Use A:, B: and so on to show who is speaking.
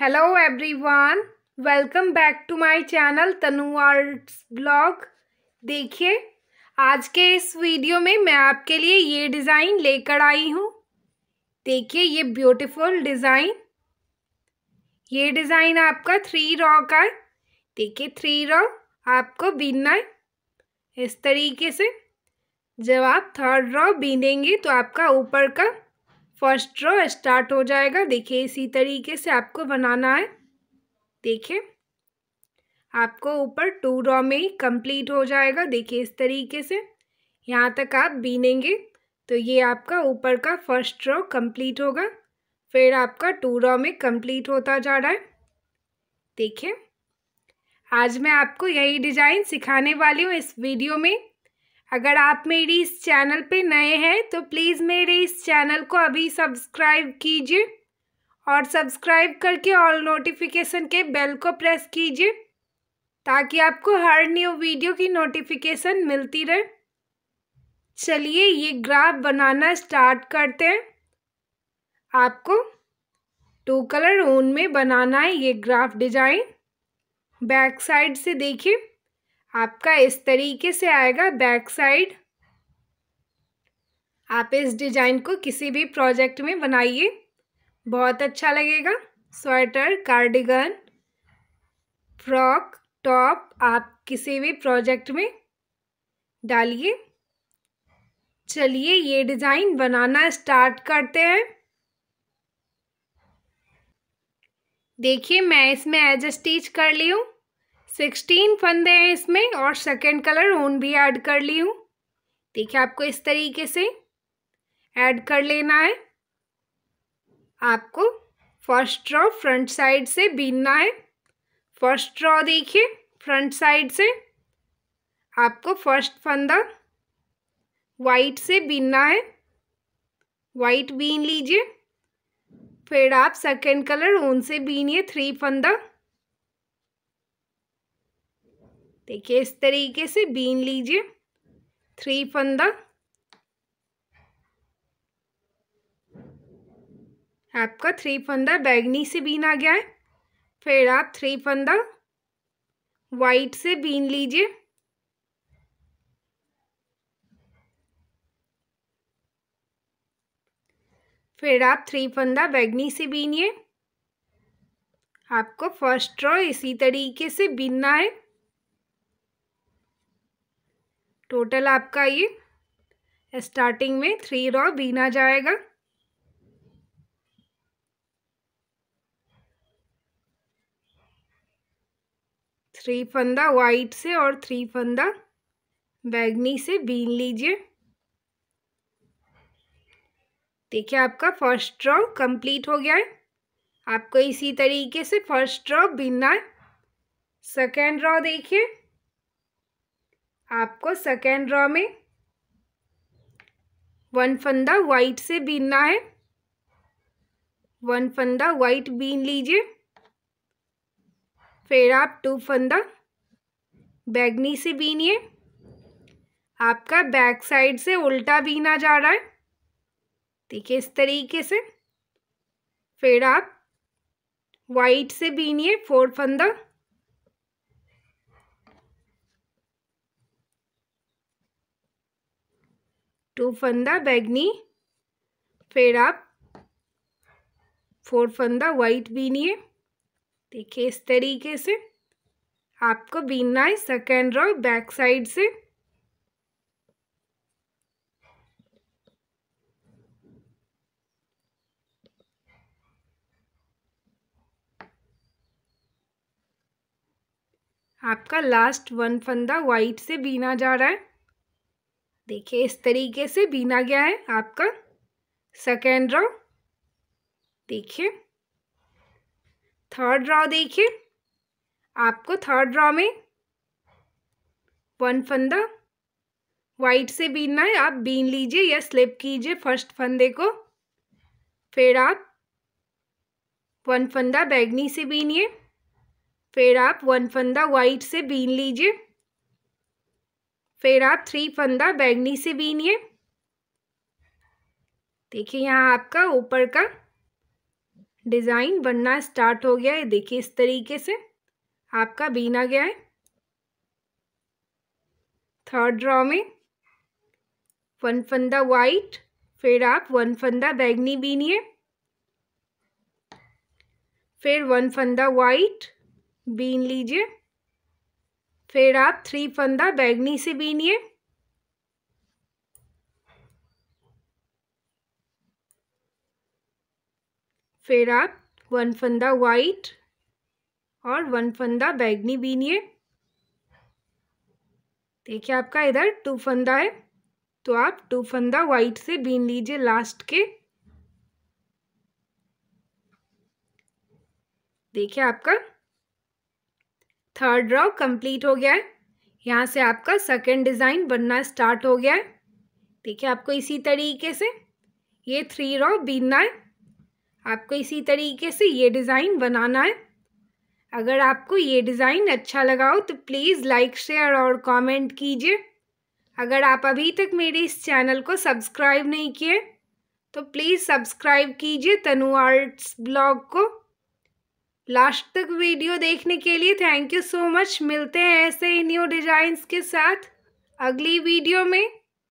A: hello everyone welcome back to my channel Tanu arts blog देखिए आज के इस वीडियो में मैं आपके लिए ये डिज़ाइन लेकर आई हूँ देखिए ये ब्यूटीफुल डिज़ाइन ये डिज़ाइन आपका थ्री रॉ का है देखिए थ्री रॉ आपको बीनना है इस तरीके से जब आप थर्ड रॉ बीनेंगे तो आपका ऊपर का फर्स्ट रो स्टार्ट हो जाएगा देखिए इसी तरीके से आपको बनाना है देखिए आपको ऊपर टू रॉ में ही कम्प्लीट हो जाएगा देखिए इस तरीके से यहाँ तक आप बीनेंगे तो ये आपका ऊपर का फर्स्ट रो कम्प्लीट होगा फिर आपका टू रॉ में कम्प्लीट होता जा रहा है देखिए आज मैं आपको यही डिज़ाइन सिखाने वाली हूँ इस वीडियो में अगर आप मेरी इस चैनल पे नए हैं तो प्लीज़ मेरे इस चैनल को अभी सब्सक्राइब कीजिए और सब्सक्राइब करके ऑल नोटिफिकेशन के बेल को प्रेस कीजिए ताकि आपको हर न्यू वीडियो की नोटिफिकेशन मिलती रहे चलिए ये ग्राफ बनाना स्टार्ट करते हैं आपको टू कलर ऊन में बनाना है ये ग्राफ डिजाइन बैक साइड से देखिए आपका इस तरीके से आएगा बैक साइड आप इस डिजाइन को किसी भी प्रोजेक्ट में बनाइए बहुत अच्छा लगेगा स्वेटर कार्डिगन फ्रॉक टॉप आप किसी भी प्रोजेक्ट में डालिए चलिए ये डिज़ाइन बनाना स्टार्ट करते हैं देखिए मैं इसमें एज स्टिच कर ली हूँ सिक्सटीन फंदे हैं इसमें और सेकेंड कलर ऊन भी ऐड कर ली हूँ देखिए आपको इस तरीके से ऐड कर लेना है आपको फर्स्ट रॉ फ्रंट साइड से बीनना है फर्स्ट रॉ देखिए फ्रंट साइड से आपको फर्स्ट फंदा वाइट से बीनना है वाइट बीन लीजिए फिर आप सेकेंड कलर ऊन से बीनिए थ्री फंदा देखिए इस तरीके से बीन लीजिए थ्री फंदा आपका थ्री फंदा बैगनी से बीन आ गया है फिर आप थ्री फंदा वाइट से बीन लीजिए फिर आप थ्री फंदा बैगनी से बीनिए आपको फर्स्ट रो इसी तरीके से बीनना है टोटल आपका ये स्टार्टिंग में थ्री रॉ बीना जाएगा थ्री फंदा वाइट से और थ्री फंदा बैगनी से बीन लीजिए देखिए आपका फर्स्ट रॉ कंप्लीट हो गया है आपको इसी तरीके से फर्स्ट रॉ बीनना है सेकेंड ड्रॉ देखिए आपको सेकेंड रॉ में वन फंदा वाइट से बीनना है वन फंदा वाइट बीन लीजिए फिर आप टू फंदा बैगनी से बीनिए आपका बैक साइड से उल्टा बीना जा रहा है ठीक है इस तरीके से फिर आप वाइट से बीनिए फोर फंदा टू फंदा बैगनी फिर आप फोर फंदा वाइट बीनिए देखिए इस तरीके से आपको बीनना है सेकेंड रो बैक साइड से आपका लास्ट वन फंदा वाइट से बीना जा रहा है देखिए इस तरीके से बीना गया है आपका सेकेंड रॉ देखिए थर्ड रॉ देखिए आपको थर्ड रॉ में वन फंदा वाइट से बीनना है आप बीन लीजिए या स्लिप कीजिए फर्स्ट फंदे को फिर आप वन फंदा बैगनी से बीनिए फिर आप वन फंदा वाइट से बीन लीजिए फिर आप थ्री फंदा बैगनी से बीनिए देखिए यहाँ आपका ऊपर का डिज़ाइन बनना स्टार्ट हो गया है देखिए इस तरीके से आपका बीना गया है थर्ड रॉ में वन फंदा वाइट फिर आप वन फंदा बैगनी बीनिए फिर वन फंदा वाइट बीन लीजिए फिर आप थ्री फंदा बैगनी से बीनिए फिर आप वन फंदा वाइट और वन फंदा बैगनी बीनिए देखिए आपका इधर टू फंदा है तो आप टू फंदा वाइट से बीन लीजिए लास्ट के देखिए आपका थर्ड रॉ कंप्लीट हो गया है यहाँ से आपका सेकंड डिज़ाइन बनना स्टार्ट हो गया है ठीक है आपको इसी तरीके से ये थ्री रॉ बीनना है आपको इसी तरीके से ये डिज़ाइन बनाना है अगर आपको ये डिज़ाइन अच्छा लगा हो तो प्लीज़ लाइक शेयर और कमेंट कीजिए अगर आप अभी तक मेरे इस चैनल को सब्सक्राइब नहीं किए तो प्लीज़ सब्सक्राइब कीजिए तनु आर्ट्स ब्लॉग को लास्ट तक वीडियो देखने के लिए थैंक यू सो मच मिलते हैं ऐसे ही न्यू डिज़ाइंस के साथ अगली वीडियो में